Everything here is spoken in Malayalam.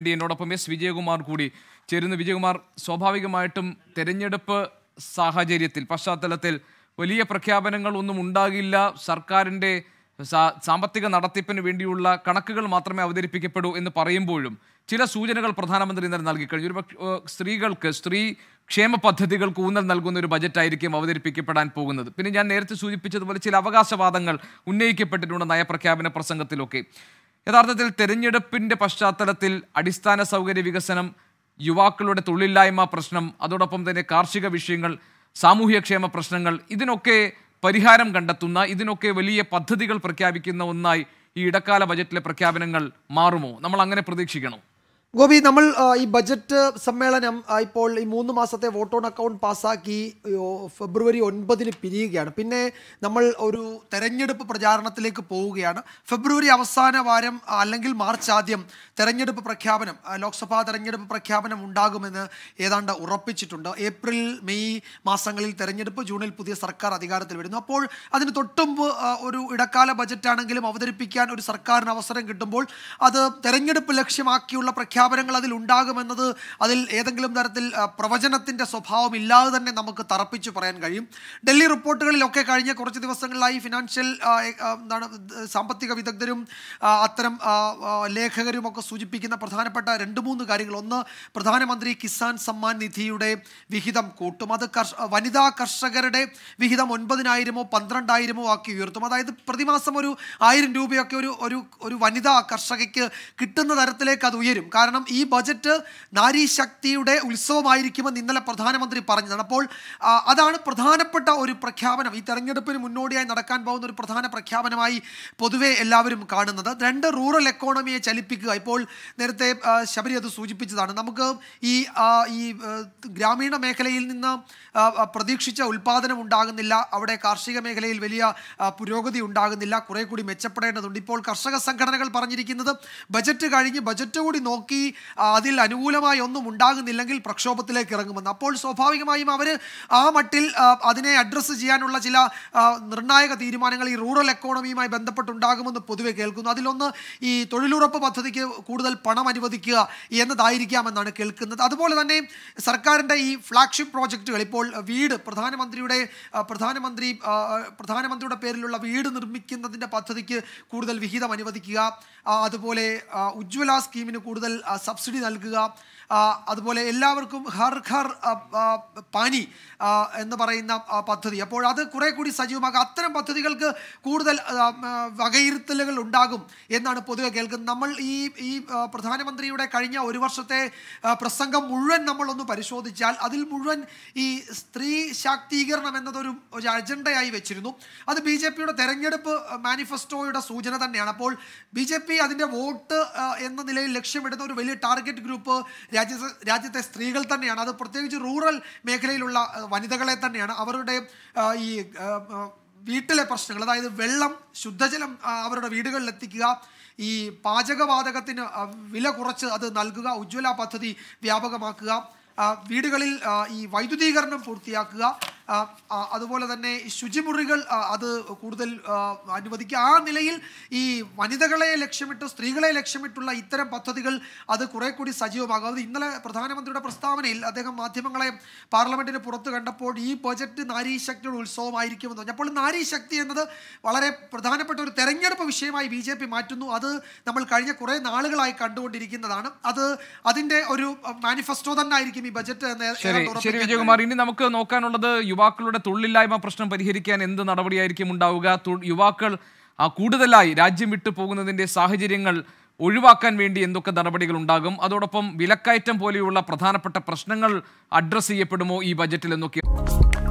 വേണ്ടി എന്നോടൊപ്പം എസ് വിജയകുമാർ കൂടി ചേരുന്ന വിജയകുമാർ സ്വാഭാവികമായിട്ടും തെരഞ്ഞെടുപ്പ് സാഹചര്യത്തിൽ പശ്ചാത്തലത്തിൽ വലിയ പ്രഖ്യാപനങ്ങൾ ഒന്നും ഉണ്ടാകില്ല സർക്കാരിൻ്റെ സാമ്പത്തിക നടത്തിപ്പിന് വേണ്ടിയുള്ള കണക്കുകൾ മാത്രമേ അവതരിപ്പിക്കപ്പെടൂ എന്ന് പറയുമ്പോഴും ചില സൂചനകൾ പ്രധാനമന്ത്രി ഇന്നലെ നൽകിക്കഴിഞ്ഞു ഒരു സ്ത്രീകൾക്ക് സ്ത്രീ ക്ഷേമ പദ്ധതികൾക്ക് ഊന്നൽ നൽകുന്ന ഒരു ബജറ്റായിരിക്കും അവതരിപ്പിക്കപ്പെടാൻ പോകുന്നത് പിന്നെ ഞാൻ നേരത്തെ സൂചിപ്പിച്ചതുപോലെ ചില അവകാശവാദങ്ങൾ ഉന്നയിക്കപ്പെട്ടിട്ടുണ്ട് നയപ്രഖ്യാപന പ്രസംഗത്തിലൊക്കെ യഥാർത്ഥത്തിൽ തെരഞ്ഞെടുപ്പിൻ്റെ പശ്ചാത്തലത്തിൽ അടിസ്ഥാന സൗകര്യ വികസനം യുവാക്കളുടെ തൊഴിലില്ലായ്മ പ്രശ്നം അതോടൊപ്പം തന്നെ കാർഷിക വിഷയങ്ങൾ സാമൂഹ്യക്ഷേമ പ്രശ്നങ്ങൾ ഇതിനൊക്കെ പരിഹാരം കണ്ടെത്തുന്ന ഇതിനൊക്കെ വലിയ പദ്ധതികൾ പ്രഖ്യാപിക്കുന്ന ഒന്നായി ഈ ഇടക്കാല ബജറ്റിലെ പ്രഖ്യാപനങ്ങൾ മാറുമോ നമ്മൾ അങ്ങനെ പ്രതീക്ഷിക്കണോ ഗോപി നമ്മൾ ഈ ബജറ്റ് സമ്മേളനം ഇപ്പോൾ ഈ മൂന്ന് മാസത്തെ വോട്ട് ഓൺ അക്കൗണ്ട് പാസ്സാക്കി ഫെബ്രുവരി ഒൻപതിന് പിരിയുകയാണ് പിന്നെ നമ്മൾ ഒരു തെരഞ്ഞെടുപ്പ് പ്രചാരണത്തിലേക്ക് പോവുകയാണ് ഫെബ്രുവരി അവസാന വാരം അല്ലെങ്കിൽ മാർച്ച് ആദ്യം തെരഞ്ഞെടുപ്പ് പ്രഖ്യാപനം ലോക്സഭാ തെരഞ്ഞെടുപ്പ് പ്രഖ്യാപനം ഉണ്ടാകുമെന്ന് ഏതാണ്ട് ഉറപ്പിച്ചിട്ടുണ്ട് ഏപ്രിൽ മെയ് മാസങ്ങളിൽ തെരഞ്ഞെടുപ്പ് ജൂണിൽ പുതിയ സർക്കാർ അധികാരത്തിൽ വരുന്നു അപ്പോൾ അതിന് തൊട്ടുമ്പ് ഒരു ഇടക്കാല ബജറ്റാണെങ്കിലും അവതരിപ്പിക്കാൻ ഒരു സർക്കാരിന് അവസരം കിട്ടുമ്പോൾ അത് തെരഞ്ഞെടുപ്പ് ലക്ഷ്യമാക്കിയുള്ള പ്രഖ്യാപനം പ്രഖ്യാപനങ്ങൾ അതിൽ ഉണ്ടാകുമെന്നത് അതിൽ ഏതെങ്കിലും തരത്തിൽ പ്രവചനത്തിൻ്റെ സ്വഭാവം ഇല്ലാതെ തന്നെ നമുക്ക് തറപ്പിച്ച് പറയാൻ കഴിയും ഡൽഹി റിപ്പോർട്ടുകളിലൊക്കെ കഴിഞ്ഞ കുറച്ച് ദിവസങ്ങളിലായി ഫിനാൻഷ്യൽ എന്താണ് സാമ്പത്തിക വിദഗ്ധരും അത്തരം ലേഖകരും ഒക്കെ സൂചിപ്പിക്കുന്ന പ്രധാനപ്പെട്ട രണ്ട് മൂന്ന് കാര്യങ്ങൾ ഒന്ന് പ്രധാനമന്ത്രി കിസാൻ സമ്മാൻ നിധിയുടെ വിഹിതം കൂട്ടും അത് വനിതാ കർഷകരുടെ വിഹിതം ഒൻപതിനായിരമോ പന്ത്രണ്ടായിരമോ ആക്കി ഉയർത്തും അതായത് പ്രതിമാസം ഒരു ആയിരം രൂപയൊക്കെ ഒരു ഒരു ഒരു വനിതാ കർഷകയ്ക്ക് കിട്ടുന്ന തരത്തിലേക്ക് അത് ഉയരും കാരണം കാരണം ഈ ബജറ്റ് ശക്തിയുടെ ഉത്സവമായിരിക്കുമെന്ന് ഇന്നലെ പ്രധാനമന്ത്രി പറഞ്ഞതാണ് അപ്പോൾ അതാണ് പ്രധാനപ്പെട്ട ഒരു പ്രഖ്യാപനം ഈ തെരഞ്ഞെടുപ്പിന് മുന്നോടിയായി നടക്കാൻ പോകുന്ന ഒരു പ്രധാന പ്രഖ്യാപനമായി പൊതുവെ എല്ലാവരും കാണുന്നത് രണ്ട് റൂറൽ എക്കോണമിയെ ചലിപ്പിക്കുക ഇപ്പോൾ നേരത്തെ ശബരി അത് സൂചിപ്പിച്ചതാണ് നമുക്ക് ഈ ഈ ഗ്രാമീണ മേഖലയിൽ നിന്ന് പ്രതീക്ഷിച്ച ഉൽപാദനം ഉണ്ടാകുന്നില്ല അവിടെ കാർഷിക മേഖലയിൽ വലിയ പുരോഗതി ഉണ്ടാകുന്നില്ല കുറെ കൂടി മെച്ചപ്പെടേണ്ടതുണ്ട് ഇപ്പോൾ കർഷക സംഘടനകൾ പറഞ്ഞിരിക്കുന്നത് ബജറ്റ് കഴിഞ്ഞ് ബജറ്റ് കൂടി നോക്കി അതിൽ അനുകൂലമായി ഒന്നും ഉണ്ടാകുന്നില്ലെങ്കിൽ പ്രക്ഷോഭത്തിലേക്ക് ഇറങ്ങുമെന്ന് അപ്പോൾ സ്വാഭാവികമായും അവർ ആ മട്ടിൽ അതിനെ അഡ്രസ്സ് ചെയ്യാനുള്ള ചില നിർണായക തീരുമാനങ്ങൾ ഈ റൂറൽ എക്കോണമിയുമായി ബന്ധപ്പെട്ടുണ്ടാകുമെന്ന് പൊതുവെ കേൾക്കുന്നു അതിലൊന്ന് ഈ തൊഴിലുറപ്പ് പദ്ധതിക്ക് കൂടുതൽ പണം അനുവദിക്കുക എന്നതായിരിക്കാമെന്നാണ് കേൾക്കുന്നത് അതുപോലെ തന്നെ സർക്കാരിൻ്റെ ഈ ഫ്ലാഗ്ഷിപ്പ് പ്രോജക്റ്റുകൾ ഇപ്പോൾ വീട് പ്രധാനമന്ത്രിയുടെ പ്രധാനമന്ത്രി പ്രധാനമന്ത്രിയുടെ പേരിലുള്ള വീട് നിർമ്മിക്കുന്നതിൻ്റെ പദ്ധതിക്ക് കൂടുതൽ വിഹിതം അനുവദിക്കുക അതുപോലെ ഉജ്ജ്വല സ്കീമിന് കൂടുതൽ സബ്സിഡി നൽകുക അതുപോലെ എല്ലാവർക്കും ഹർ ഹർ പാനി എന്ന് പറയുന്ന പദ്ധതി അപ്പോൾ അത് കുറേ കൂടി സജീവമാക്കുക അത്തരം പദ്ധതികൾക്ക് കൂടുതൽ വകയിരുത്തലുകൾ ഉണ്ടാകും എന്നാണ് പൊതുവെ കേൾക്കുന്നത് നമ്മൾ ഈ ഈ പ്രധാനമന്ത്രിയുടെ കഴിഞ്ഞ ഒരു വർഷത്തെ പ്രസംഗം മുഴുവൻ നമ്മളൊന്ന് പരിശോധിച്ചാൽ അതിൽ മുഴുവൻ ഈ സ്ത്രീ ശാക്തീകരണം എന്നതൊരു ഒരു അജണ്ടയായി വെച്ചിരുന്നു അത് ബി ജെ പിയുടെ തെരഞ്ഞെടുപ്പ് മാനിഫെസ്റ്റോയുടെ സൂചന തന്നെയാണ് അപ്പോൾ ബി ജെ പി അതിൻ്റെ വോട്ട് എന്ന നിലയിൽ ലക്ഷ്യമിടുന്ന ഒരു വലിയ ടാർഗറ്റ് ഗ്രൂപ്പ് രാജ്യത്തെ രാജ്യത്തെ സ്ത്രീകൾ തന്നെയാണ് അത് പ്രത്യേകിച്ച് റൂറൽ മേഖലയിലുള്ള വനിതകളെ തന്നെയാണ് അവരുടെ ഈ വീട്ടിലെ പ്രശ്നങ്ങൾ അതായത് വെള്ളം ശുദ്ധജലം അവരുടെ വീടുകളിൽ എത്തിക്കുക ഈ പാചകവാതകത്തിന് വില കുറച്ച് അത് നൽകുക ഉജ്ജ്വല പദ്ധതി വ്യാപകമാക്കുക വീടുകളിൽ ഈ വൈദ്യുതീകരണം പൂർത്തിയാക്കുക അതുപോലെ തന്നെ ശുചിമുറികൾ അത് കൂടുതൽ അനുവദിക്കുക ആ നിലയിൽ ഈ വനിതകളെ ലക്ഷ്യമിട്ട് സ്ത്രീകളെ ലക്ഷ്യമിട്ടുള്ള ഇത്തരം പദ്ധതികൾ അത് കുറെ കൂടി സജീവമാകും അത് ഇന്നലെ പ്രധാനമന്ത്രിയുടെ പ്രസ്താവനയിൽ അദ്ദേഹം മാധ്യമങ്ങളെ പാർലമെന്റിന് പുറത്ത് കണ്ടപ്പോൾ ഈ ബജറ്റ് നാരീശക്തിയുടെ ഉത്സവമായിരിക്കുമെന്ന് പറഞ്ഞു അപ്പോൾ നാരീശക്തി എന്നത് വളരെ പ്രധാനപ്പെട്ട ഒരു തെരഞ്ഞെടുപ്പ് വിഷയമായി ബി ജെ പി മാറ്റുന്നു അത് നമ്മൾ കഴിഞ്ഞ കുറേ നാളുകളായി കണ്ടുകൊണ്ടിരിക്കുന്നതാണ് അത് അതിന്റെ ഒരു മാനിഫെസ്റ്റോ തന്നെ ആയിരിക്കും ഈ ബജറ്റ് ശരി വിജയകുമാർ ഇനി നമുക്ക് നോക്കാനുള്ളത് യുവാക്കളുടെ തൊഴിലില്ലായ്മ പ്രശ്നം പരിഹരിക്കാൻ എന്ത് നടപടിയായിരിക്കും ഉണ്ടാവുക യുവാക്കൾ കൂടുതലായി രാജ്യം വിട്ടു പോകുന്നതിൻ്റെ സാഹചര്യങ്ങൾ ഒഴിവാക്കാൻ വേണ്ടി എന്തൊക്കെ നടപടികൾ ഉണ്ടാകും അതോടൊപ്പം വിലക്കയറ്റം പോലെയുള്ള പ്രധാനപ്പെട്ട പ്രശ്നങ്ങൾ അഡ്രസ്സ് ചെയ്യപ്പെടുമോ ഈ ബജറ്റിൽ എന്നൊക്കെ